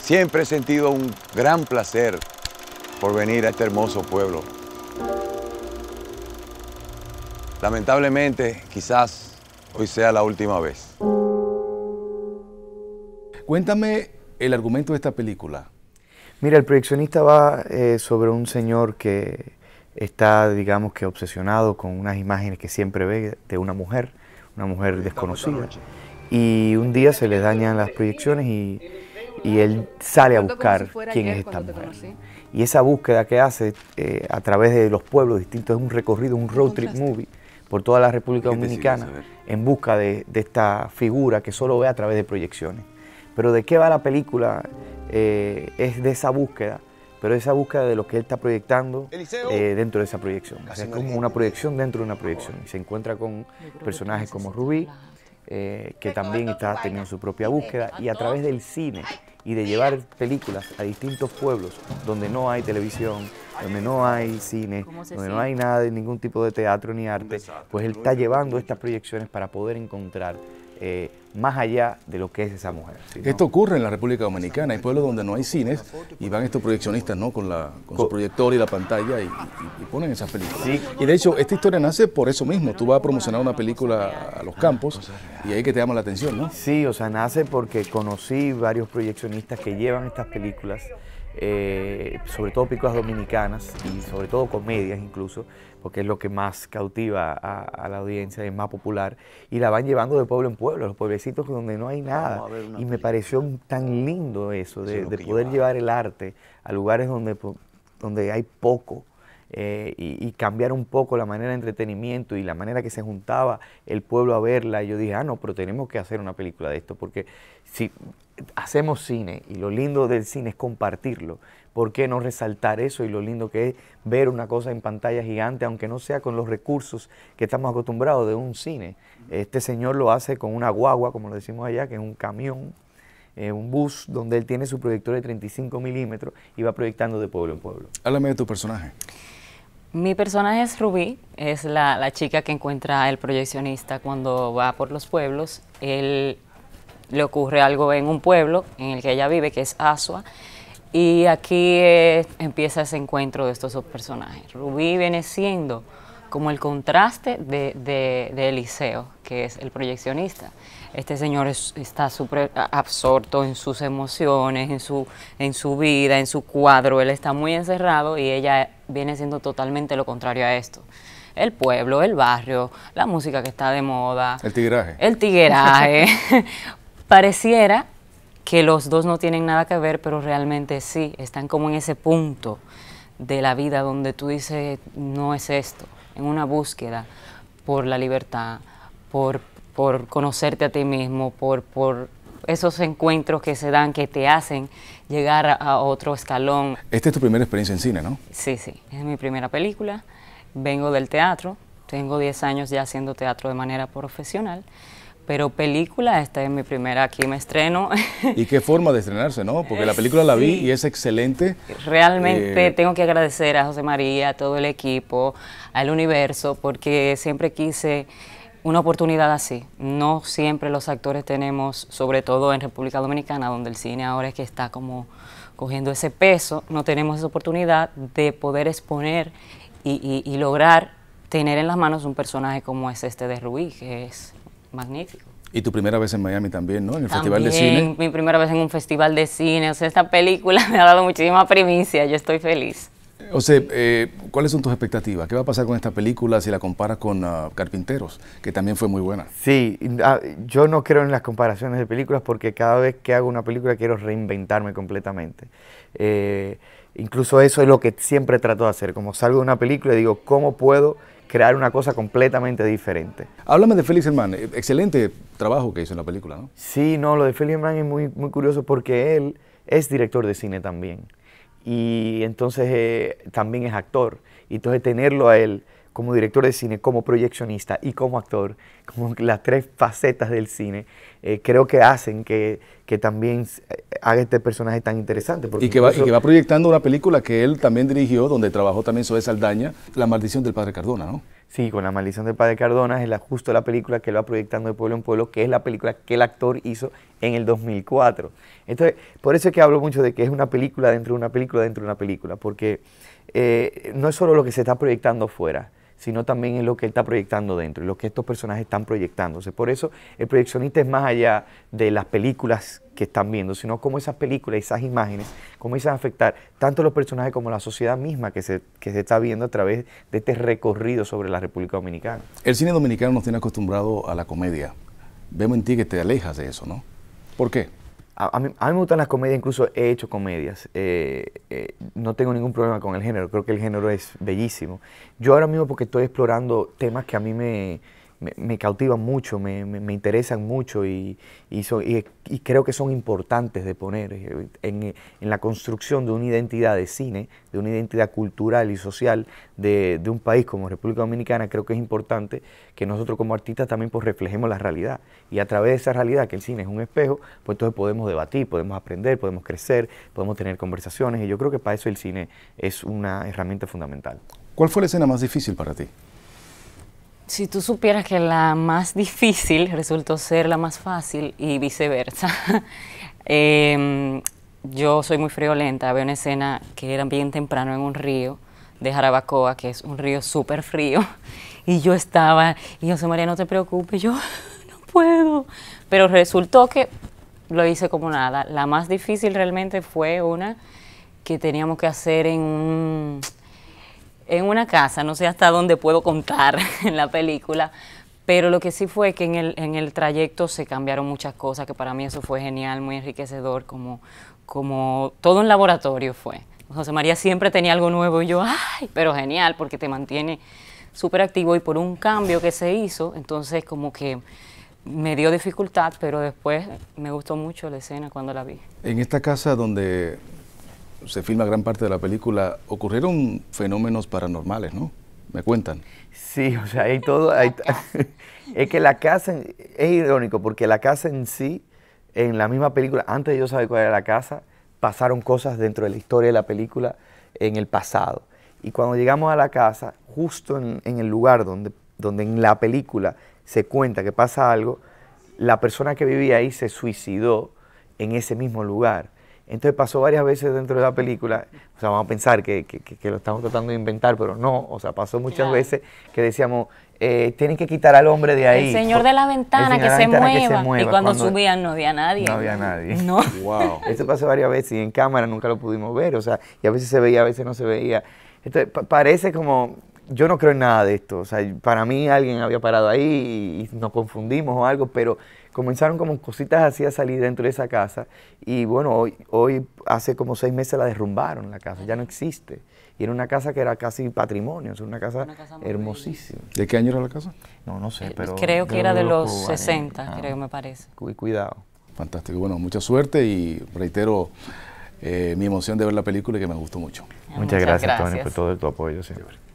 Siempre he sentido un gran placer por venir a este hermoso pueblo. Lamentablemente, quizás hoy sea la última vez. Cuéntame el argumento de esta película. Mira, el proyeccionista va eh, sobre un señor que está, digamos que, obsesionado con unas imágenes que siempre ve de una mujer, una mujer desconocida y un día se les dañan las proyecciones y, él sale a buscar quién es esta mujer. Y esa búsqueda que hace eh, a través de los pueblos distintos es un recorrido, un road trip movie por toda la República Dominicana en busca de, esta figura que solo ve a través de proyecciones. Pero de qué va la película eh, es de esa búsqueda, pero esa búsqueda de lo que él está proyectando eh, dentro de esa proyección. es como una proyección dentro de una proyección. Y se encuentra con personajes como Rubí, eh, que también está teniendo su propia búsqueda y a través del cine y de llevar películas a distintos pueblos donde no hay televisión, donde no hay cine, donde no hay nada ningún tipo de teatro ni arte, pues él está llevando estas proyecciones para poder encontrar eh, más allá de lo que es esa mujer. Esto ocurre en la República Dominicana, hay pueblos donde no hay cines y van estos proyeccionistas ¿no? con, la, con su proyector y la pantalla y, ponen esas películas. Y de hecho, esta historia nace por eso mismo, tú vas a promocionar una película a los campos y ahí que te llama la atención, ¿no? Sí, o sea, nace porque conocí varios proyeccionistas que llevan estas películas eh, sobre todo películas dominicanas y sobre todo comedias incluso, porque es lo que más cautiva a, la audiencia, es más popular, y la van llevando de pueblo en pueblo, a los pueblecitos donde no hay nada. Y me pareció tan lindo eso, de, poder llevar el arte a lugares donde, donde hay poco. Eh, y, y, cambiar un poco la manera de entretenimiento y la manera que se juntaba el pueblo a verla. Y yo dije, ah, no, pero tenemos que hacer una película de esto, porque si hacemos cine y lo lindo del cine es compartirlo. ¿Por qué no resaltar eso y lo lindo que es ver una cosa en pantalla gigante, aunque no sea con los recursos que estamos acostumbrados de un cine? Este señor lo hace con una guagua, como lo decimos allá, que es un camión, eh, un bus, donde él tiene su proyector de 35 milímetros y va proyectando de pueblo en pueblo. Háblame de tu personaje. Mi personaje es Rubí, es la, chica que encuentra el proyeccionista cuando va por los pueblos. Él le ocurre algo en un pueblo en el que ella vive, que es Asua, y aquí eh, empieza ese encuentro de estos dos personajes. Rubí viene siendo como el contraste de, Eliseo, que es el proyeccionista. Este señor está súper absorto en sus emociones, en su, en su vida, en su cuadro, él está muy encerrado y ella viene siendo totalmente lo contrario a esto el pueblo, el barrio, la música que está de moda. El tigraje. El tigraje. Pareciera que los dos no tienen nada que ver, pero realmente sí, están como en ese punto de la vida donde tú dices, no es esto, en una búsqueda por la libertad, por, conocerte a ti mismo, por, esos encuentros que se dan, que te hacen llegar a, otro escalón. Esta es tu primera experiencia en cine, ¿no? Sí, sí, es mi primera película, vengo del teatro, tengo 10 años ya haciendo teatro de manera profesional pero película, esta es mi primera, aquí me estreno. Y qué forma de estrenarse, ¿no? Porque la película la vi y es excelente. Realmente eh, tengo que agradecer a José María, a todo el equipo, al universo, porque siempre quise una oportunidad así. No siempre los actores tenemos, sobre todo en República Dominicana, donde el cine ahora es que está como cogiendo ese peso, no tenemos esa oportunidad de poder exponer y, y lograr tener en las manos un personaje como es este de Ruiz, que es magnífico. Y tu primera vez en Miami también, ¿no? En el Festival de Cine. Mi primera vez en un festival de cine. O sea, esta película me ha dado muchísima primicia. Yo estoy feliz. O sea, eh, ¿cuáles son tus expectativas? ¿Qué va a pasar con esta película si la comparas con ah, Carpinteros, que también fue muy buena? Sí, ah, yo no creo en las comparaciones de películas porque cada vez que hago una película quiero reinventarme completamente. Eh, incluso eso es lo que siempre trato de hacer, como salgo de una película y digo, ¿cómo puedo crear una cosa completamente diferente. Háblame de Félix Herman, eh, excelente trabajo que hizo en la película, ¿no? Sí, no, lo de Félix Herman es muy, muy curioso porque él es director de cine también y entonces eh, también es actor. Y entonces tenerlo a él como director de cine, como proyeccionista y como actor, como las tres facetas del cine, eh, creo que hacen que, también eh, haga este personaje tan interesante. Porque y, que va, proyectando una película que él también dirigió, donde trabajó también Zoe Saldaña, La maldición del padre Cardona, ¿no? Sí, con La maldición del padre Cardona es la, justo la película que él va proyectando de pueblo en pueblo, que es la película que el actor hizo en el 2004. Entonces, por eso es que hablo mucho de que es una película dentro de una película dentro de una película, porque eh, no es solo lo que se está proyectando fuera, sino también en lo que él está proyectando dentro, en lo que estos personajes están proyectándose. Por eso el proyeccionista es más allá de las películas que están viendo, sino cómo esas películas, y esas imágenes, comienzan a afectar tanto los personajes como la sociedad misma que se, está viendo a través de este recorrido sobre la República Dominicana. El cine dominicano nos tiene acostumbrado a la comedia. Vemos en ti que te alejas de eso, ¿no? ¿Por qué? A, mí, me gustan las comedias, incluso he hecho comedias. Eh, eh, no tengo ningún problema con el género, creo que el género es bellísimo. Yo ahora mismo porque estoy explorando temas que a mí me, me, cautivan mucho, me, interesan mucho y, y, creo que son importantes de poner eh, en, la construcción de una identidad de cine, de una identidad cultural y social de, de, un país como República Dominicana. Creo que es importante que nosotros como artistas también pues, reflejemos la realidad y a través de esa realidad, que el cine es un espejo, pues entonces podemos debatir, podemos aprender, podemos crecer, podemos tener conversaciones y yo creo que para eso el cine es una herramienta fundamental. ¿Cuál fue la escena más difícil para ti? Si tú supieras que la más difícil resultó ser la más fácil y viceversa. Em, yo soy muy friolenta, había una escena que era bien temprano en un río de Jarabacoa, que es un río súper frío, y yo estaba, y José María, no te preocupes, yo no puedo. Pero resultó que lo hice como nada. La más difícil realmente fue una que teníamos que hacer en un en una casa, no sé hasta dónde puedo contar en la película, pero lo que sí fue que en el, en el trayecto se cambiaron muchas cosas, que para mí eso fue genial, muy enriquecedor, como, como todo un laboratorio fue. José María siempre tenía algo nuevo y yo, ay, pero genial, porque te mantiene súper activo y por un cambio que se hizo, entonces como que me dio dificultad, pero después me gustó mucho la escena cuando la vi. En esta casa donde se filma gran parte de la película, ocurrieron fenómenos paranormales, ¿no? Me cuentan. Sí, o sea, hay todo. es que la casa, es irónico, porque la casa en sí, en la misma película, antes de yo saber cuál era la casa, pasaron cosas dentro de la historia de la película en el pasado. Y cuando llegamos a la casa, justo en, en el lugar donde, donde en la película se cuenta que pasa algo, la persona que vivía ahí se suicidó en ese mismo lugar. Entonces pasó varias veces dentro de la película, o sea, vamos a pensar que, lo estamos tratando de inventar, pero no, o sea, pasó muchas veces que decíamos, eh, tienen que quitar al hombre de ahí. El señor de la ventana, que, se mueva. Y cuando, subían no había nadie. No había nadie. No. Wow. Esto pasó varias veces y en cámara nunca lo pudimos ver, o sea, y a veces se veía, a veces no se veía. Entonces, parece como, yo no creo en nada de esto. O sea, para mí alguien había parado ahí y, nos confundimos o algo, pero comenzaron como cositas así a salir dentro de esa casa. Y bueno, hoy, hoy hace como seis meses la derrumbaron la casa, ya no existe. Y era una casa que era casi patrimonio, es una casa, hermosísima. ¿De qué año era la casa? No, no sé, eh, pero... Creo que era de los 60, ah. creo que me parece. Cuidado. Fantástico. Bueno, mucha suerte y reitero... Eh, mi emoción de ver la película y que me gustó mucho. Ah, muchas, gracias, gracias, Tony, por todo tu apoyo siempre.